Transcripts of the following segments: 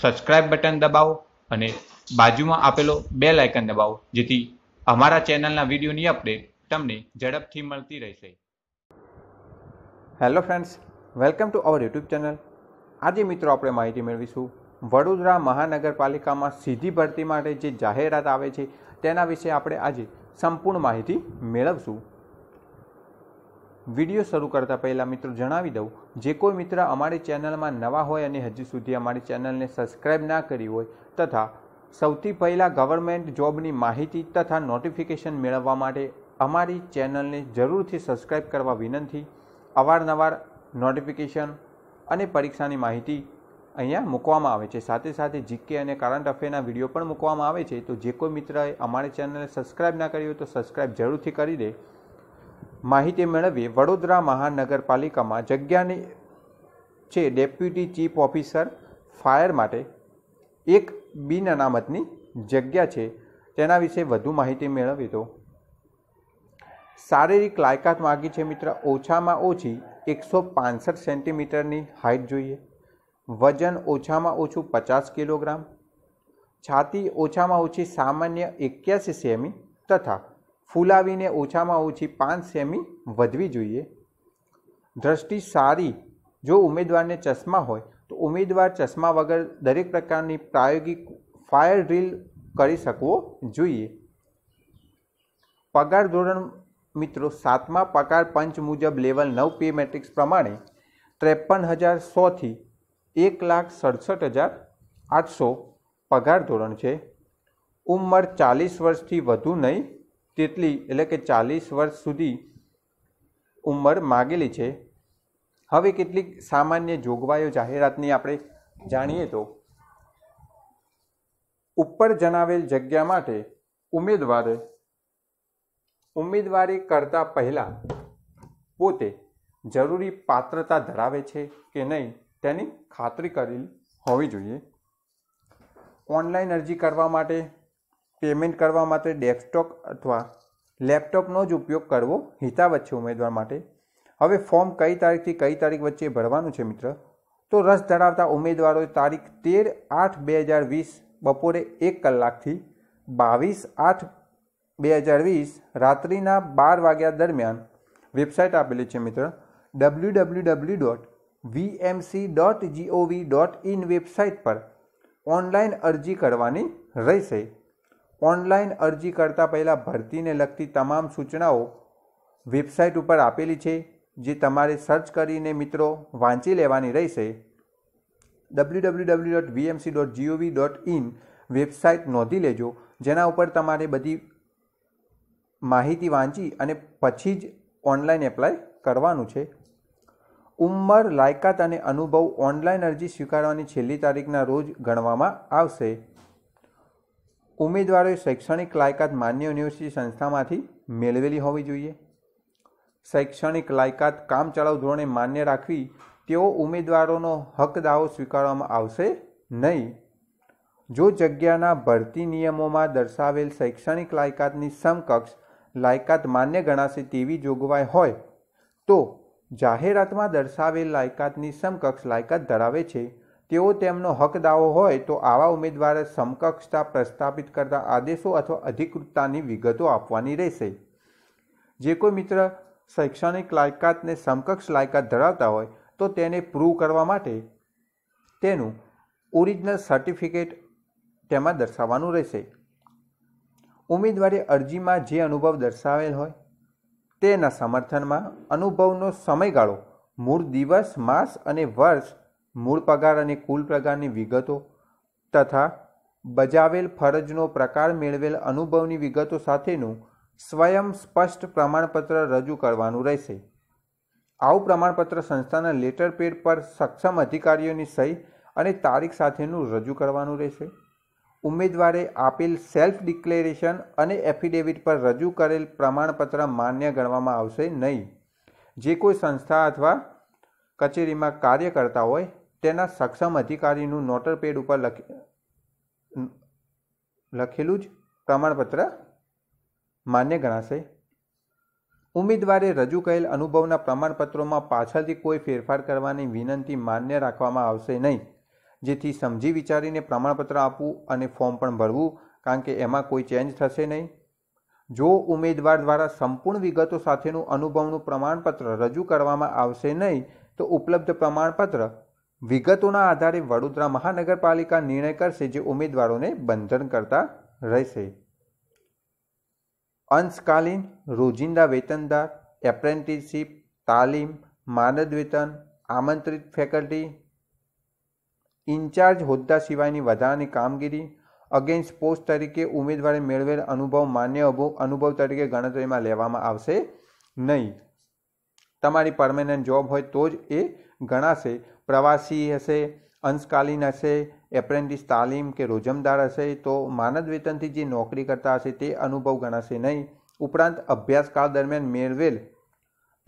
subscribe button દબાવો અને બાજુમાં આપેલો બેલ આઇકન દબાવો જેથી અમારા ચેનલના વિડીયોની અપડેટ તમને ઝડપથી મળતી રહેશે hello friends welcome to our YouTube channel આજે મિત્રો આપણે માહિતી મેળવીશું વડોદરા મહાનગરપાલિકામાં સીધી ભરતી માટે જે જાહેરાત આવે છે તેના વિશે આપણે આજે સંપૂર્ણ માહિતી મેળવશું વિડીયો શરૂ કરતા પહેલાં મિત્રો જણાવી દઉં જે કોઈ મિત્ર અમારી ચેનલમાં નવા હોય અને હજી સુધી અમારી ચેનલને સબસ્ક્રાઈબ ના કરી હોય તથા સૌથી પહેલાં ગવર્મેન્ટ જોબની માહિતી તથા નોટિફિકેશન મેળવવા માટે અમારી ચેનલને જરૂરથી સબસ્ક્રાઈબ કરવા વિનંતી અવારનવાર નોટિફિકેશન અને પરીક્ષાની માહિતી અહીંયા મૂકવામાં આવે છે સાથે સાથે જીકે અને કરંટ અફેરના વિડીયો પણ મૂકવામાં આવે છે તો જે કોઈ મિત્રએ અમારી ચેનલને સબસ્ક્રાઈબ ના કરી હોય તો સબસ્ક્રાઈબ જરૂરથી કરી દે માહિતી મેળવી વડોદરા મહાનગરપાલિકામાં જગ્યાની છે ડેપ્યુટી ચીફ ઓફિસર ફાયર માટે એક બિન અનામતની જગ્યા છે તેના વિશે વધુ માહિતી મેળવી તો શારીરિક લાયકાત માગી છે મિત્ર ઓછામાં ઓછી એકસો પાંસઠ સેન્ટીમીટરની હાઇટ જોઈએ વજન ઓછામાં ઓછું પચાસ કિલોગ્રામ છાતી ઓછામાં ઓછી સામાન્ય એક્યાસી સેમી તથા ફૂલાવીને ઓછામાં ઓછી પાંચ સેમી વધવી જોઈએ દ્રષ્ટિ સારી જો ઉમેદવારને ચશ્મા હોય તો ઉમેદવાર ચશ્મા વગર દરેક પ્રકારની પ્રાયોગિક ફાયર ડ્રીલ કરી શકવો જોઈએ પગાર ધોરણ મિત્રો સાતમા પગાર પંચ મુજબ લેવલ નવ પે મેટ્રિક્સ પ્રમાણે ત્રેપન હજાર સોથી એક લાખ સડસઠ હજાર આઠસો પગાર ધોરણ છે ઉંમર ચાલીસ વર્ષથી વધુ નહીં તેટલી એટલે કે ચાલીસ વર્ષ સુધી ઉંમર માગેલી છે હવે કેટલીક સામાન્ય જોગવાઈઓ જાહેરાતની આપણે જાણીએ તો ઉપર જણાવેલ જગ્યા માટે ઉમેદવારે ઉમેદવારી કરતા પહેલાં પોતે જરૂરી પાત્રતા ધરાવે છે કે નહીં તેની ખાતરી કરેલી હોવી જોઈએ ઓનલાઈન અરજી કરવા માટે પેમેન્ટ કરવા માટે ડેસ્કટોપ અથવા લેપટોપનો જ ઉપયોગ કરવો હિતાવહ છે ઉમેદવાર માટે હવે ફોર્મ કઈ તારીખથી કઈ તારીખ વચ્ચે ભરવાનું છે મિત્ર તો રસ ધરાવતા ઉમેદવારોએ તારીખ તેર આઠ બે હજાર વીસ બપોરે એક કલાકથી બાવીસ આઠ બે હજાર વીસ રાત્રિના બાર વાગ્યા દરમિયાન વેબસાઇટ આપેલી છે મિત્ર W W W dot VMC dot GOV dot in website પર ઓનલાઈન અરજી કરવાની રહેશે ઓનલાઈન અરજી કરતાં પહેલાં ભરતીને લગતી તમામ સૂચનાઓ વેબસાઇટ ઉપર આપેલી છે જે તમારે સર્ચ કરીને મિત્રો વાંચી લેવાની રહેશે W W W dot VMC dot GOV dot in website નોંધી લેજો જેના ઉપર તમારે બધી માહિતી વાંચી અને પછી જ ઓનલાઈન એપ્લાય કરવાનું છે ઉંમર લાયકાત અને અનુભવ ઓનલાઈન અરજી સ્વીકારવાની છેલ્લી તારીખના રોજ ગણવામાં આવશે ઉમેદવારોએ શૈક્ષણિક લાયકાત માન્ય યુનિવર્સિટી સંસ્થામાંથી મેળવેલી હોવી જોઈએ શૈક્ષણિક લાયકાત કામચલાઉ ધોરણે માન્ય રાખવી તેઓ ઉમેદવારોનો હક દાવો સ્વીકારવામાં આવશે નહીં જો જગ્યાના ભરતી નિયમોમાં દર્શાવેલ શૈક્ષણિક લાયકાતની સમકક્ષ લાયકાત માન્ય ગણાશે તેવી જોગવાઈ હોય તો જાહેરાતમાં દર્શાવેલ લાયકાતની સમકક્ષ લાયકાત ધરાવે છે તેઓ તેમનો હક દાવો હોય તો આવા ઉમેદવારે સમકક્ષતા પ્રસ્થાપિત કરતા આદેશો અથવા અધિકૃતતાની વિગતો આપવાની રહેશે જે કોઈ મિત્ર શૈક્ષણિક લાયકાતને સમકક્ષ લાયકાત ધરાવતા હોય તો તેને પ્રૂવ કરવા માટે તેનું ઓરિજિનલ સર્ટિફિકેટ તેમાં દર્શાવવાનું રહેશે ઉમેદવારે અરજીમાં જે અનુભવ દર્શાવેલ હોય તેના સમર્થનમાં અનુભવનો સમયગાળો મૂળ દિવસ માસ અને વર્ષ મૂળ પગાર અને કુલ પગારની વિગતો તથા બજાવેલ ફરજનો પ્રકાર મેળવેલ અનુભવની વિગતો સાથેનું સ્વયં સ્પષ્ટ પ્રમાણપત્ર રજૂ કરવાનું રહેશે આવું પ્રમાણપત્ર સંસ્થાના લેટર પેડ પર સક્ષમ અધિકારીઓની સહી અને તારીખ સાથેનું રજૂ કરવાનું રહેશે ઉમેદવારે આપેલ સેલ્ફ ડિક્લેરેશન અને એફિડેવિટ પર રજૂ કરેલ પ્રમાણપત્ર માન્ય ગણવામાં આવશે નહીં જે કોઈ સંસ્થા અથવા કચેરીમાં કાર્ય કરતા હોય તેના સક્ષમ અધિકારીનું નોટર પેડ ઉપર લખેલું જ પ્રમાણપત્ર માન્ય ગણાશે ઉમેદવારે રજૂ કરેલ અનુભવના પ્રમાણપત્રોમાં પાછળથી કોઈ ફેરફાર કરવાની વિનંતી માન્ય રાખવામાં આવશે નહીં જેથી સમજી વિચારીને પ્રમાણપત્ર આપવું અને ફોર્મ પણ ભરવું કારણ કે એમાં કોઈ ચેન્જ થશે નહીં જો ઉમેદવાર દ્વારા સંપૂર્ણ વિગતો સાથેનું અનુભવનું પ્રમાણપત્ર રજૂ કરવામાં આવશે નહીં તો ઉપલબ્ધ પ્રમાણપત્ર વિગતોના આધારે વડોદરા મહાનગરપાલિકા નિર્ણય કરશે જે ઉમેદવારોને બંધન કરતા રહેશે અંશકાલીન રોજિંદા વેતનદાર એપ્રેન્ટિસશીપ તાલીમ માનદ વેતન આમંત્રિત ફેકલ્ટી ઇન્ચાર્જ હોદ્દા સિવાયની વધારાની કામગીરી અગેન્સ્ટ પોસ્ટ તરીકે ઉમેદવારે મેળવેલ અનુભવ માન્ય અનુભવ તરીકે ગણતરીમાં લેવામાં આવશે નહીં તમારી પરમેનન્ટ જોબ હોય તો જ એ ગણાશે પ્રવાસી હશે અંશકાલીન હશે એપ્રેન્ટિસ તાલીમ કે રોજમદાર હશે તો માનદ વેતનથી જે નોકરી કરતા હશે તે અનુભવ ગણાશે નહીં ઉપરાંત અભ્યાસકાળ દરમિયાન મેળવેલ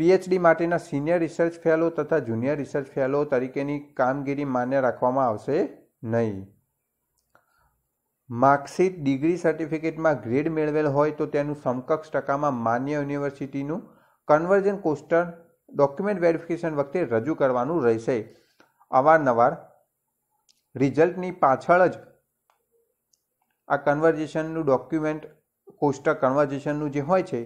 પીએચડી માટેના સિનિયર રિસર્ચ ફેલો તથા જુનિયર રિસર્ચ ફેલો તરીકેની કામગીરી માન્ય રાખવામાં આવશે નહીં માર્કશીટ ડિગ્રી સર્ટિફિકેટમાં ગ્રેડ મેળવેલ હોય તો તેનું સમકક્ષ ટકામાં માન્ય યુનિવર્સિટીનું કન્વર્જન કોસ્ટર ડોક્યુમેન્ટ વેરિફિકેશન વખતે રજૂ કરવાનું રહેશે અવારનવાર રિઝલ્ટની પાછળ જ આ કન્વર્જેશનનું ડોક્યુમેન્ટ કોસ્ટર કન્વર્જેશનનું જે હોય છે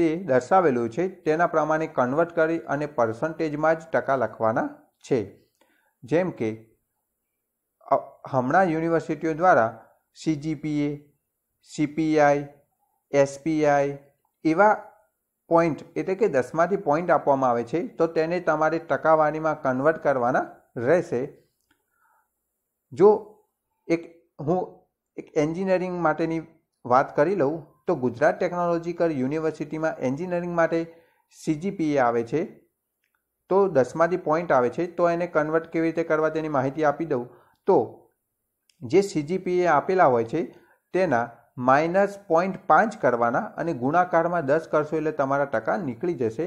તે દર્શાવેલું છે તેના પ્રમાણે કન્વર્ટ કરી અને પર્સન્ટેજમાં જ ટકા લખવાના છે જેમ કે હમણાં યુનિવર્સિટીઓ દ્વારા સીજીપીએ સીપીઆઈ એસપીઆઈ એવા પોઈન્ટ એટલે કે દસમાંથી પોઈન્ટ આપવામાં આવે છે તો તેને તમારે ટકાવારીમાં કન્વર્ટ કરવાના રહેશે જો એક હું એક એન્જિનિયરિંગ માટેની વાત કરી લઉં તો ગુજરાત ટેકનોલોજીકલ યુનિવર્સિટીમાં એન્જિનિયરિંગ માટે સીજીપીએ આવે છે તો દસમાંથી પોઈન્ટ આવે છે તો એને કન્વર્ટ કેવી રીતે કરવા તેની માહિતી આપી દઉં તો જે સીજીપીએ આપેલા હોય છે તેના માઇનસ પોઈન્ટ પાંચ કરવાના અને ગુણાકારમાં દસ કરશો એટલે તમારા ટકા નીકળી જશે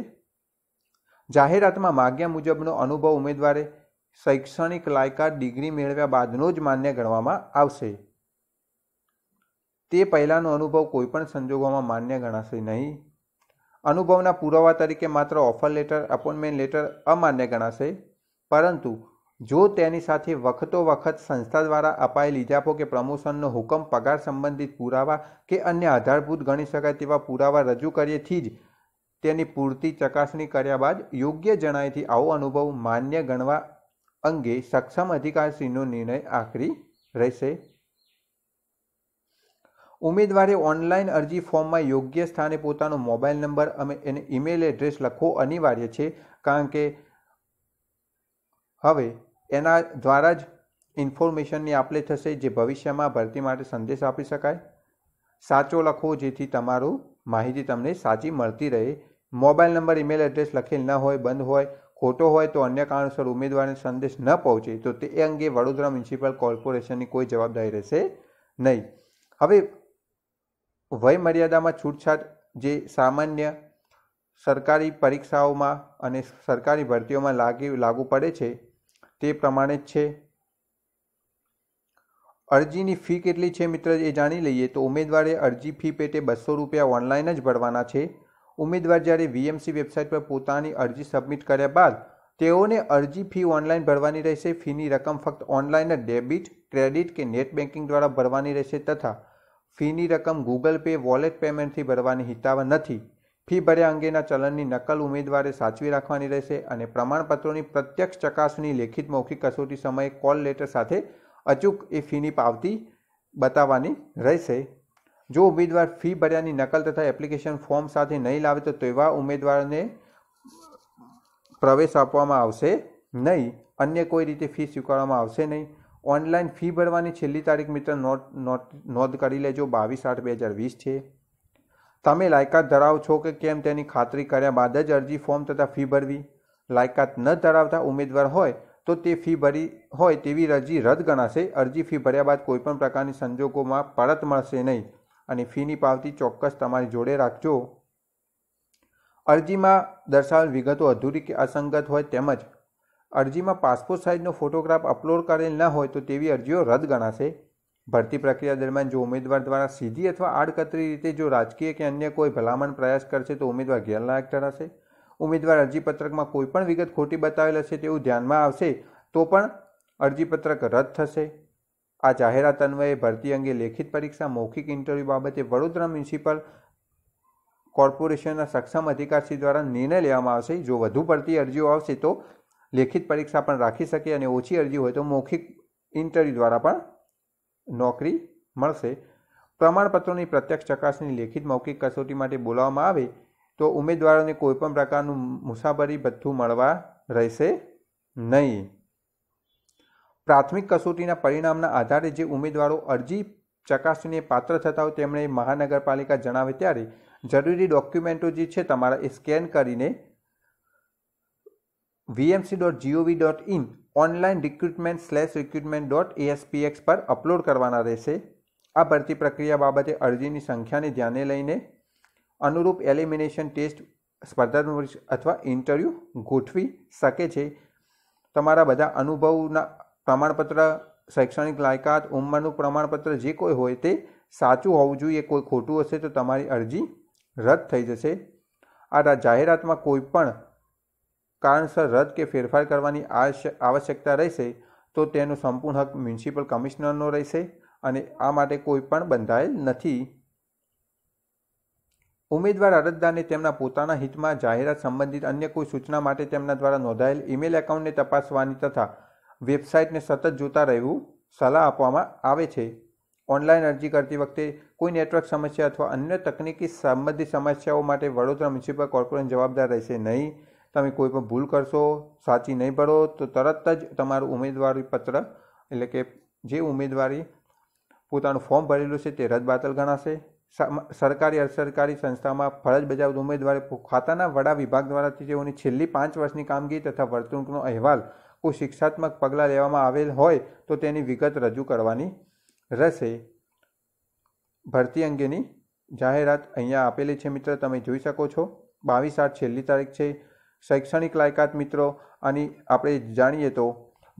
જાહેરાતમાં માગ્યા મુજબનો અનુભવ ઉમેદવારે શૈક્ષણિક લાયકાત ડિગ્રી મેળવ્યા બાદનો જ માન્ય ગણવામાં આવશે તે પહેલાંનો અનુભવ કોઈપણ સંજોગોમાં માન્ય ગણાશે નહીં અનુભવના પુરાવા તરીકે માત્ર ઓફર લેટર અપોઇન્ટમેન્ટ લેટર અમાન્ય ગણાશે પરંતુ જો તેની સાથે વખતો વખત સંસ્થા દ્વારા અપાયેલ ઇજાફો કે પ્રમોશનનો હુકમ પગાર સંબંધિત પુરાવા કે અન્ય આધારભૂત ગણી શકાય તેવા પુરાવા રજૂ કરીએથી જ તેની પૂરતી ચકાસણી કર્યા બાદ યોગ્ય જણાયથી આવો અનુભવ માન્ય ગણવા અંગે સક્ષમ અધિકારશ્રીનો નિર્ણય આખરી રહેશે ઉમેદવારે ઓનલાઈન અરજી ફોર્મમાં યોગ્ય સ્થાને પોતાનો મોબાઈલ નંબર અને એને ઈમેલ એડ્રેસ લખવો અનિવાર્ય છે કારણ કે હવે એના દ્વારા જ ઇન્ફોર્મેશનની આપલે થશે જે ભવિષ્યમાં ભરતી માટે સંદેશ આપી શકાય સાચો લખો જેથી તમારું માહિતી તમને સાચી મળતી રહે મોબાઈલ નંબર ઈમેલ એડ્રેસ લખેલ ન હોય બંધ હોય ખોટો હોય તો અન્ય કારણોસર ઉમેદવારને સંદેશ ન પહોંચે તો તે અંગે વડોદરા મ્યુનિસિપલ કોર્પોરેશનની કોઈ જવાબદારી રહેશે નહીં હવે વય મર્યાદામાં છૂટછાટ જે સામાન્ય સરકારી પરીક્ષાઓમાં અને સરકારી ભરતીઓમાં લાગી લાગુ પડે છે તે પ્રમાણે જ છે અરજીની ફી કેટલી છે મિત્ર એ જાણી લઈએ તો ઉમેદવારે અરજી ફી પેટે બસો રૂપિયા ઓનલાઈન જ ભરવાના છે ઉમેદવાર જ્યારે વીએમસી વેબસાઇટ પર પોતાની અરજી સબમિટ કર્યા બાદ તેઓને અરજી ફી ઓનલાઈન ભરવાની રહેશે ફીની રકમ ફક્ત ઓનલાઈન ડેબિટ ક્રેડિટ કે નેટ બેન્કિંગ દ્વારા ભરવાની રહેશે તથા ફીની રકમ ગૂગલ પે વોલેટ પેમેન્ટથી ભરવાની હિતાવ નથી ફી ભર્યા અંગેના ચલનની નકલ ઉમેદવારે સાચવી રાખવાની રહેશે અને પ્રમાણપત્રોની પ્રત્યક્ષ ચકાસણી લેખિત મૌખિક કસોટી સમયે કોલ લેટર સાથે અચૂક એ ફીની પાવતી બતાવવાની રહેશે જો ઉમેદવાર ફી ભર્યાની નકલ તથા એપ્લિકેશન ફોર્મ સાથે નહીં લાવે તો તેવા ઉમેદવારને પ્રવેશ આપવામાં આવશે નહીં અન્ય કોઈ રીતે ફી સ્વીકારવામાં આવશે નહીં ઓનલાઈન ફી ભરવાની છેલ્લી તારીખ મિત્ર નોટ નોટ નોંધ કરી લેજો બાવીસ આઠ બે હજાર વીસ છે તમે લાયકાત ધરાવો છો કે કેમ તેની ખાતરી કર્યા બાદ જ અરજી ફોર્મ તથા ફી ભરવી લાયકાત ન ધરાવતા ઉમેદવાર હોય તો તે ફી ભરી હોય તેવી અરજી રદ ગણાશે અરજી ફી ભર્યા બાદ કોઈપણ પ્રકારની સંજોગોમાં પરત મળશે નહીં અને ફીની પાવતી ચોક્કસ તમારી જોડે રાખજો અરજીમાં દર્શાવેલ વિગતો અધૂરી કે અસંગત હોય તેમજ અરજીમાં પાસપોર્ટ સાઇઝનો ફોટોગ્રાફ અપલોડ કરેલ ન હોય તો તેવી અરજીઓ રદ ગણાશે ભરતી પ્રક્રિયા દરમિયાન જો ઉમેદવાર દ્વારા સીધી અથવા આડકતરી રીતે જો રાજકીય કે અન્ય કોઈ ભલામણ પ્રયાસ કરશે તો ઉમેદવાર ગેરલાયક ઠરાશે ઉમેદવાર અરજીપત્રકમાં કોઈપણ વિગત ખોટી બતાવેલ હશે તેવું ધ્યાનમાં આવશે તો પણ અરજીપત્રક રદ થશે આ જાહેરાત અન્વયે ભરતી અંગે લેખિત પરીક્ષા મૌખિક ઇન્ટરવ્યૂ બાબતે વડોદરા મ્યુનિસિપલ કોર્પોરેશનના સક્ષમ અધિકારશ્રી દ્વારા નિર્ણય લેવામાં આવશે જો વધુ પડતી અરજીઓ આવશે તો લેખિત પરીક્ષા પણ રાખી શકે અને ઓછી અરજી હોય તો મૌખિક ઇન્ટરવ્યૂ દ્વારા પણ નોકરી મળશે પ્રમાણપત્રોની પ્રત્યક્ષ ચકાસણી લેખિત મૌખિક કસોટી માટે બોલાવવામાં આવે તો ઉમેદવારોને કોઈપણ પ્રકારનું મુસાફરી ભથ્થું મળવા રહેશે નહીં પ્રાથમિક કસોટીના પરિણામના આધારે જે ઉમેદવારો અરજી ચકાસણીને પાત્ર થતા હોય તેમણે મહાનગરપાલિકા જણાવે ત્યારે જરૂરી ડોક્યુમેન્ટો જે છે તમારા એ સ્કેન કરીને VMC dot GOV dot in online recruitment slash recruitment dot ASPX પર અપલોડ કરવાના રહેશે આ ભરતી પ્રક્રિયા બાબતે અરજીની સંખ્યાને ધ્યાને લઈને અનુરૂપ એલિમિનેશન ટેસ્ટ સ્પર્ધાત્મક અથવા ઇન્ટરવ્યૂ ગોઠવી શકે છે તમારા બધા અનુભવના પ્રમાણપત્ર શૈક્ષણિક લાયકાત ઉંમરનું પ્રમાણપત્ર જે કોઈ હોય તે સાચું હોવું જોઈએ કોઈ ખોટું હશે તો તમારી અરજી રદ થઈ જશે આ જાહેરાતમાં કોઈ પણ કારણસર રદ કે ફેરફાર કરવાની આવશ્યકતા રહેશે તો તેનું સંપૂર્ણ હક મ્યુનિસિપલ કમિશનરનો રહેશે અને આ માટે કોઈ પણ બંધાયેલ નથી ઉમેદવાર અરજદારને તેમના પોતાના હિતમાં જાહેરાત સંબંધિત અન્ય કોઈ સૂચના માટે તેમના દ્વારા નોંધાયેલ ઈમેલ એકાઉન્ટને તપાસવાની તથા વેબસાઇટને સતત જોતા રહેવું સલાહ આપવામાં આવે છે ઓનલાઈન અરજી કરતી વખતે કોઈ નેટવર્ક સમસ્યા અથવા અન્ય તકનીકી સંબંધિત સમસ્યાઓ માટે વડોદરા મ્યુનિસિપલ કોર્પોરેશન જવાબદાર રહેશે નહીં તમે કોઈ પણ ભૂલ કરશો સાચી નહીં ભરો તો તરત જ તમારું ઉમેદવારી પત્ર એટલે કે જે ઉમેદવારી પોતાનું ફોર્મ ભરેલું છે તે રદબાતલ ગણાશે સરકારી અસરકારી સંસ્થામાં ફરજ બજાવતા ઉમેદવારે ખાતાના વડા વિભાગ દ્વારા તેઓની છેલ્લી પાંચ વર્ષની કામગીરી તથા વર્તણૂકનો અહેવાલ કોઈ શિક્ષાત્મક પગલાં લેવામાં આવેલ હોય તો તેની વિગત રજૂ કરવાની રહેશે ભરતી અંગેની જાહેરાત અહીંયા આપેલી છે મિત્ર તમે જોઈ શકો છો બાવીસ આઠ છેલ્લી તારીખ છે શૈક્ષણિક લાયકાત મિત્રો આની આપણે જાણીએ તો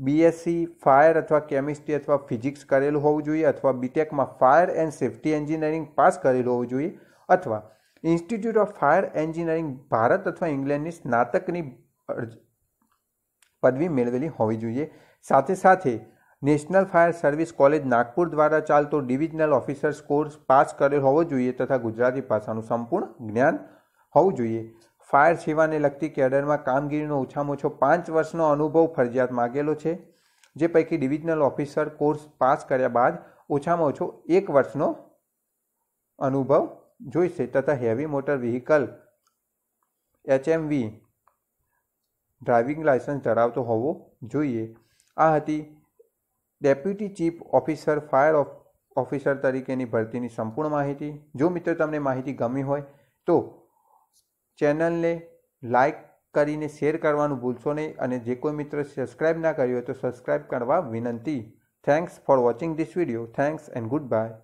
બીએસસી ફાયર અથવા કેમિસ્ટ્રી અથવા ફિઝિક્સ કરેલું હોવું જોઈએ અથવા બીટેકમાં fire and safety engineering pass કરેલું હોવું જોઈએ અથવા institute of fire engineering Bharat અથવા ઇંગ્લેન્ડની સ્નાતકની પદવી મેળવેલી હોવી જોઈએ સાથે સાથે national fire service college Nagpur દ્વારા ચાલતો ડિવિઝનલ ઓફિસર્સ કોર્સ પાસ કરેલ હોવો જોઈએ તથા ગુજરાતી ભાષાનું સંપૂર્ણ જ્ઞાન હોવું જોઈએ ફાયર સેવાને લગતી કેડરમાં કામગીરીનો ઓછામાં ઓછો પાંચ વર્ષનો અનુભવ ફરજિયાત માગેલો છે જે પૈકી ડિવિઝનલ ઓફિસર કોર્સ પાસ કર્યા બાદ ઓછામાં ઓછો એક વર્ષનો અનુભવ જોઈશે તથા heavy motor vehicle HMV driving licence ધરાવતો હોવો જોઈએ આ હતી deputy chief officer fire officer તરીકેની ભરતીની સંપૂર્ણ માહિતી જો મિત્રો તમને માહિતી ગમી હોય તો ચેનલને લાઇક કરીને શેર કરવાનું ભૂલશો નહીં અને જે કોઈ મિત્ર સબસ્ક્રાઇબ ના કર્યું હોય તો સબસ્ક્રાઈબ કરવા વિનંતી thanks for watching this video thanks and good by